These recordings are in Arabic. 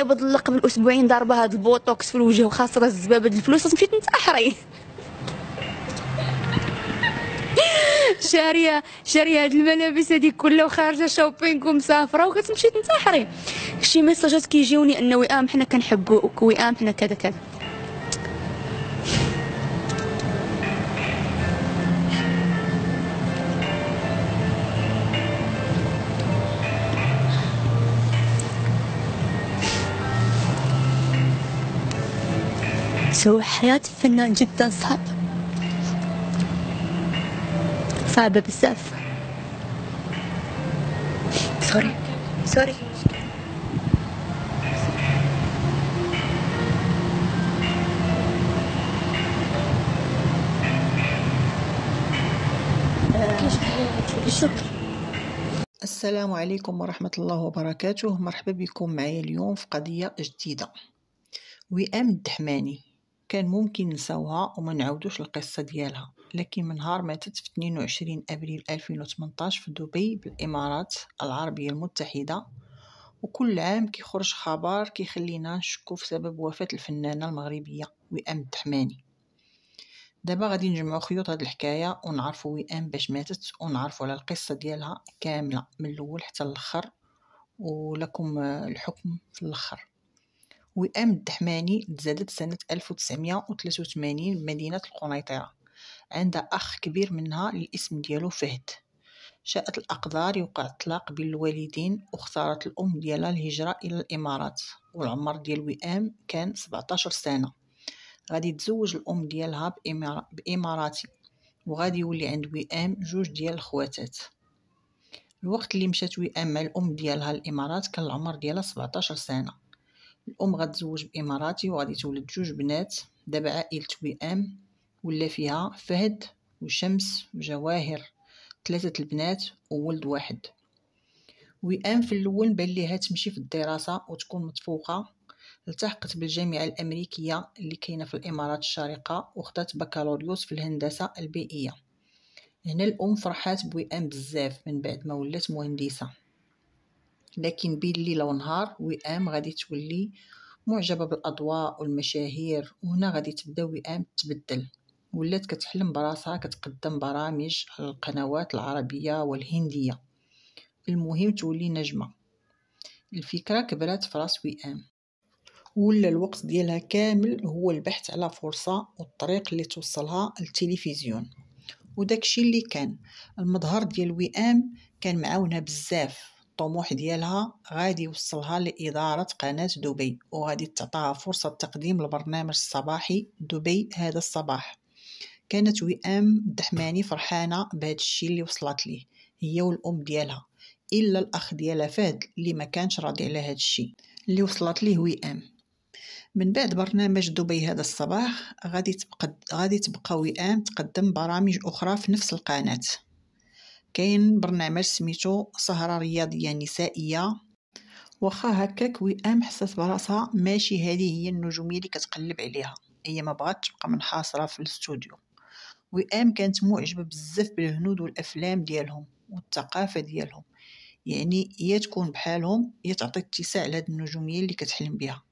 عوض الله قبل اسبوعين ضاربه هاد البوتوكس في الوجه وخاسره الزباب د الفلوس مشيت نتاحري شاريه شاريه هاد الملابس هادي كلها وخارجه شوبينغ ومسافره وكتمشي تنتحري شي ميساجات كيجيوني انه وئام حنا كنحبوك وئام حنا كذا كذا سو حياة الفنان جدا صعبة صعبة بزاف سوري سوري شكرا السلام عليكم ورحمة الله وبركاته مرحبا بكم معي اليوم في قضية جديدة وئام الدحماني كان ممكن نساوها وما نعودوش القصة ديالها لكن من نهار ماتت في 22 أبريل 2018 في دبي بالإمارات العربية المتحدة وكل عام كيخرج خبر كيخلينا نشكو في سبب وفاة الفنانة المغربية وئام الدحماني دابا غادي نجمعو خيوط هاد الحكايه ونعرفو وئام باش ماتت ونعرفو على القصه ديالها كامله من الاول حتى الاخر ولكم الحكم في الاخر وئام الدحماني تزادت سنة 1983 بمدينة القنيطرة عند أخ كبير منها الاسم ديالو فهد شاءت الأقدار يوقع الطلاق بين الوالدين واختارت الأم ديالها الهجرة إلى الإمارات والعمر ديال وئام كان 17 سنة غادي تزوج الأم ديالها بإماراتي وغادي يولي عند وئام جوج ديال الخواتات الوقت اللي مشات وئام مع الأم ديالها الإمارات كان العمر ديالها 17 سنة الام غتزوج باماراتي وغادي تولد جوج بنات دابا عائله وئام ولا فيها فهد وشمس وجواهر ثلاثه البنات وولد واحد وئام في الاول بان ليها تمشي في الدراسه وتكون متفوقه التحقت بالجامعه الامريكيه اللي كاينه في الامارات الشارقه وخدات بكالوريوس في الهندسه البيئيه هنا الام فرحات بوئام بزاف من بعد ما ولات مهندسه لكن بين الليل ونهار وئام غادي تولي معجبة بالأضواء والمشاهير وهنا غادي تبدا وئام تبدل ولات كتحلم براسها كتقدم برامج على القنوات العربية والهندية المهم تولي نجمة الفكرة كبرات في راس وئام ولا الوقت ديالها كامل هو البحث على فرصة والطريق اللي توصلها للتلفزيون وداكشي اللي كان المظهر ديال وئام كان معاونها بزاف الطموح ديالها غادي يوصلها لإدارة قناة دبي وغادي تعطاها فرصة تقديم البرنامج الصباحي دبي هذا الصباح كانت وئام دحماني فرحانة بهذا الشيء اللي وصلت ليه هي والأم ديالها إلا الأخ ديالها فهد اللي ما كانش راضي على هذا الشيء اللي وصلت ليه وئام من بعد برنامج دبي هذا الصباح غادي تبقى غادي تبقى وئام تقدم برامج أخرى في نفس القناة كاين برنامج سميتو سهرة رياضية نسائية واخا هكاك وئام حسات براسها ماشي هذه هي النجومية اللي كتقلب عليها هي ما بغاتش تبقى منحاصرة في الاستوديو وئام كانت معجبة بزاف بالهنود والافلام ديالهم والثقافة ديالهم يعني يا تكون بحالهم يا تعطي اتساع لهاد النجومية اللي كتحلم بها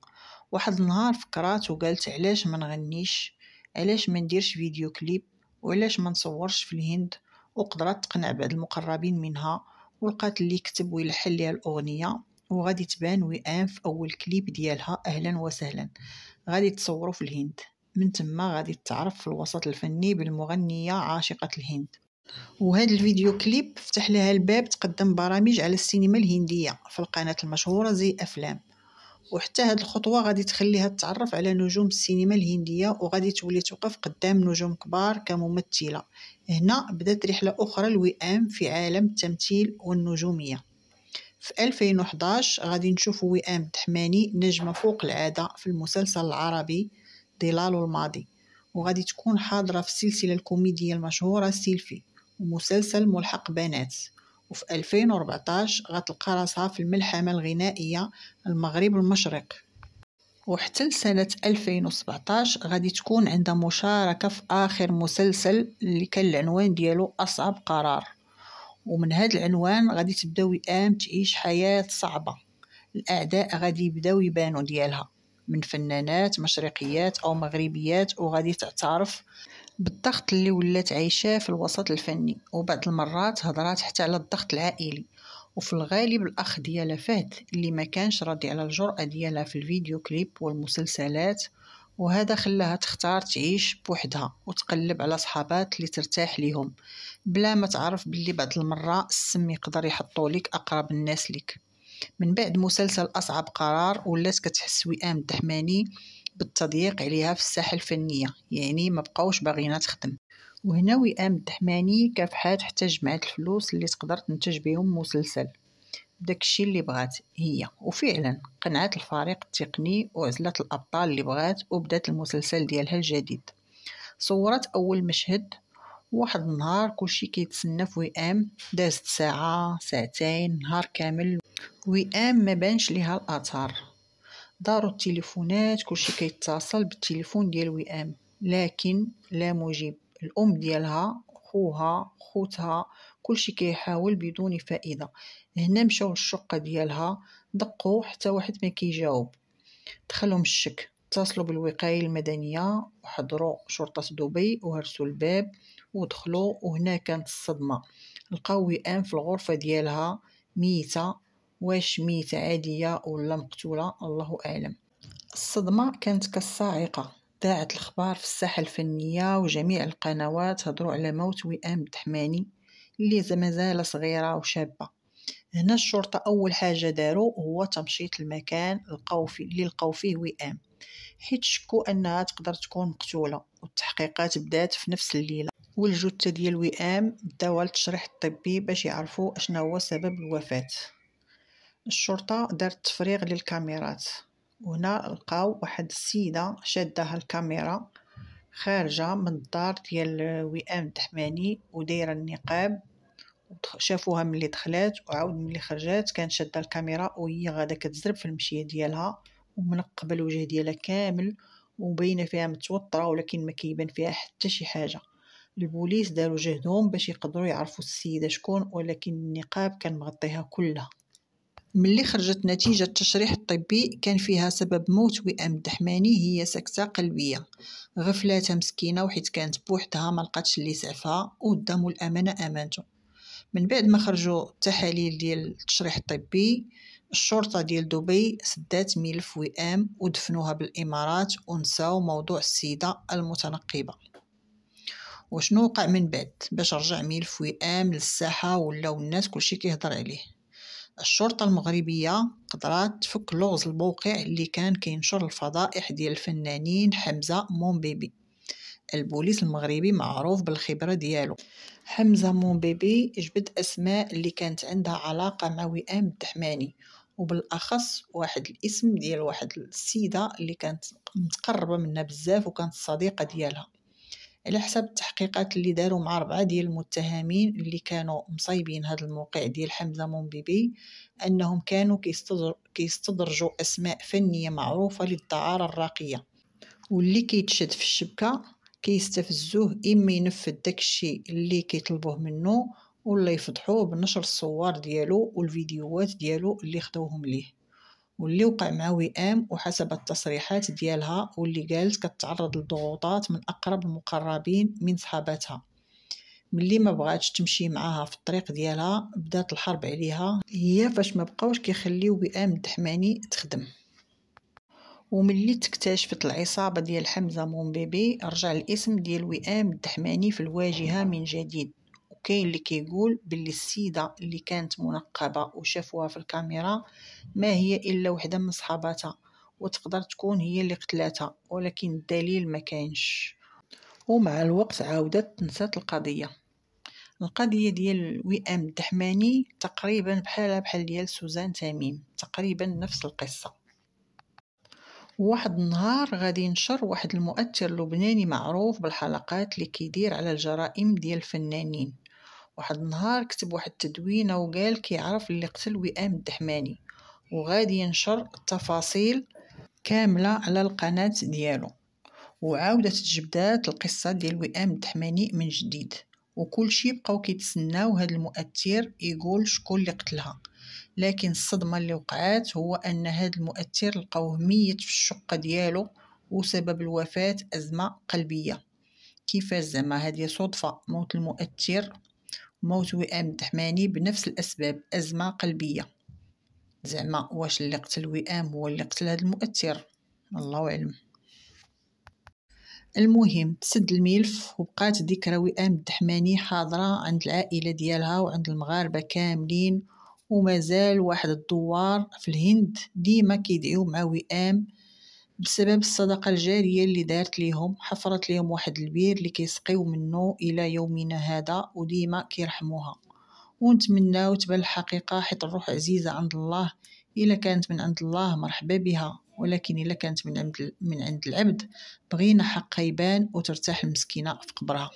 واحد النهار فكرات وقالت علاش ما نغنيش علاش ما نديرش فيديو كليب وعلاش ما نصورش في الهند وقدرات تقنع بعض المقربين منها ولقات اللي يكتب ويلحن ليها الأغنية وغادي تبان وئام في أول كليب ديالها أهلا وسهلا غادي تصوروا في الهند من تما غادي تعرف في الوسط الفني بالمغنية عاشقة الهند وهذا الفيديو كليب فتح لها الباب تقدم برامج على السينما الهندية في القناة المشهورة زي أفلام وحتى هاد الخطوه غادي تخليها تتعرف على نجوم السينما الهنديه وغادي تولي توقف قدام نجوم كبار كممثله هنا بدات رحله اخرى الوئام في عالم التمثيل والنجوميه في 2011 غادي نشوف وئام تحماني نجمه فوق العاده في المسلسل العربي ظلال الماضي وغادي تكون حاضره في السلسله الكوميديه المشهوره سيلفي ومسلسل ملحق بنات وفي 2014 غتلقى راسها في الملحمة الغنائية المغرب المشرق وحتى لسنة 2017 غادي تكون عندها مشاركة في آخر مسلسل اللي كان العنوان ديالو أصعب قرار ومن هذا العنوان غادي تبدا وئام تعيش حياة صعبة الأعداء غادي يبداو يبانو ديالها من فنانات مشرقيات أو مغربيات وغادي تعترف بالضغط اللي ولات عايشاه في الوسط الفني وبعض المرات هضرات حتى على الضغط العائلي وفي الغالب الأخ ديالها فهد اللي ما كانش راضي على الجرأة ديالها في الفيديو كليب والمسلسلات وهذا خلاها تختار تعيش بوحدها وتقلب على صحابات اللي ترتاح ليهم بلا ما تعرف باللي بعض المرة السم يقدر يحطو لك أقرب الناس لك من بعد مسلسل أصعب قرار ولات كتحس وئام الدحماني بالتضييق عليها في الساحة الفنية يعني ما بقاوش باغينا تخدم وهنا وئام الدحماني كافحات حتى جمعت الفلوس اللي تقدر تنتج بهم مسلسل داكشي اللي بغات هي وفعلا قنعت الفريق التقني وعزلت الابطال اللي بغات وبدات المسلسل ديالها الجديد صورت اول مشهد واحد النهار كلشي كيتسنى في وئام دازت ساعه ساعتين نهار كامل وئام ما بانش ليها الاثار داروا التليفونات كلشي كيتصل بالتليفون ديال وئام لكن لا مجيب الأم ديالها خوها خوتها كلشي كيحاول بدون فائدة هنا مشاو للشقة ديالها دقوا حتى واحد ما كيجاوب دخلهم الشك اتصلوا بالوقاية المدنية وحضروا شرطة دبي وهرسوا الباب ودخلوا وهنا كانت الصدمة لقاو وئام في الغرفة ديالها ميتة واش ميت عادية ولا مقتولة الله أعلم الصدمة كانت كالصاعقة داعت الأخبار في الساحة الفنية وجميع القنوات هضروا على موت وئام الدحماني اللي مازال صغيرة وشابة هنا الشرطة أول حاجة داروا هو تمشيط المكان لقاو فيه اللي لقاو فيه وئام حيت شكوا أنها تقدر تكون مقتولة والتحقيقات بدات في نفس الليلة والجثة ديال وئام داوها على التشريح الطبي باش يعرفوا أشنا هو سبب الوفاة الشرطة دارت تفريغ للكاميرات وهنا لقاو واحد السيدة شاده الكاميرا خارجة من الدار ديال وئام الدحماني ودايرة النقاب شافوها ملي دخلات وعاود ملي خرجات كانت شادة الكاميرا وهي غادا كتزرب في المشية ديالها ومنقبة الوجه ديالها كامل وباينه فيها متوترة ولكن ما كيبان فيها حتى شي حاجة البوليس داروا جهدهم باش يقدروا يعرفوا السيدة شكون ولكن النقاب كان مغطيها كلها ملي خرجت نتيجة التشريح الطبي كان فيها سبب موت وئام الدحماني هي سكتة قلبية غفلاتها مسكينة وحيت كانت بوحدها ملقاتش اللي سعفها وقدامو الأمانة أمانته من بعد ما خرجوا التحاليل ديال التشريح الطبي الشرطة ديال دبي سدات ملف وئام ودفنوها بالإمارات ونساو موضوع السيدة المتنقبة وشنو وقع من بعد باش رجع ملف وئام للساحة ولاو الناس كلشي كيهضر عليه الشرطة المغربية قدرات تفك لغز الموقع اللي كان كينشر الفضائح ديال الفنانين حمزة مومبيبي البوليس المغربي معروف بالخبرة ديالو حمزة مومبيبي جبد أسماء اللي كانت عندها علاقة مع وئام الدحماني وبالأخص واحد الاسم ديال واحد السيدة اللي كانت متقربة منها بزاف وكانت صديقة ديالها على حسب التحقيقات اللي داروا مع ربعة ديال المتهمين اللي كانوا مصايبين هذا الموقع ديال حمزة مومبيبي أنهم كانوا كيستدرجوا أسماء فنية معروفة للدعارة الراقية واللي كيتشد في الشبكة كيستفزوه إما ينفذ داكشي اللي كيطلبوه منه ولا يفضحوه بنشر الصور ديالو والفيديوهات ديالو اللي خدوهم ليه واللي وقع مع وئام وحسب التصريحات ديالها واللي قالت كتعرض لضغوطات من اقرب المقربين من صحاباتها ملي ما بغاتش تمشي معاها في الطريق ديالها بدات الحرب عليها هي فاش ما بقاوش كيخليو وئام الدحماني تخدم وملي تكتشفت العصابة ديال حمزة مومبيبي رجع الاسم ديال وئام الدحماني في الواجهة من جديد وكاين اللي كيقول باللي السيده اللي كانت منقبه وشافوها في الكاميرا ما هي الا وحده من صحاباتها وتقدر تكون هي اللي قتلاتها ولكن الدليل ما كانش ومع الوقت عاودت نسات القضيه القضية ديال وئام الدحماني تقريبا بحالها بحال ديال سوزان تميم تقريبا نفس القصة واحد النهار غادي ينشر واحد المؤثر لبناني معروف بالحلقات اللي كيدير على الجرائم ديال الفنانين واحد النهار كتب واحد التدوينه وقال كيعرف اللي قتل وئام الدحماني وغادي ينشر التفاصيل كامله على القناه ديالو وعاودت تجبدات القصه ديال وئام الدحماني من جديد وكلشي بقاو كيتسناو هاد المؤثر يقول شكون اللي قتلها لكن الصدمه اللي وقعات هو ان هاد المؤثر لقاوه ميت في الشقه ديالو وسبب الوفاه ازمه قلبيه كيفاش زعما هذه صدفه موت المؤثر موت وئام الدحماني بنفس الأسباب أزمة قلبية زعما واش اللي قتل وئام هو اللي قتل هذا المؤثر الله أعلم المهم تسد الملف وبقات ذكرى وئام الدحماني حاضرة عند العائلة ديالها وعند المغاربة كاملين ومازال واحد الدوار في الهند ديما كيدعيو مع وئام بسبب الصدقة الجارية اللي دارت ليهم حفرت ليهم واحد البير اللي كيسقيو منه إلى يومنا هذا وديما كيرحموها ونتمناو تبان الحقيقة حيت الروح عزيزة عند الله إلا كانت من عند الله مرحبا بها ولكن إلا كانت من عند, من عند العبد بغينا حقها يبان وترتاح المسكينة في قبرها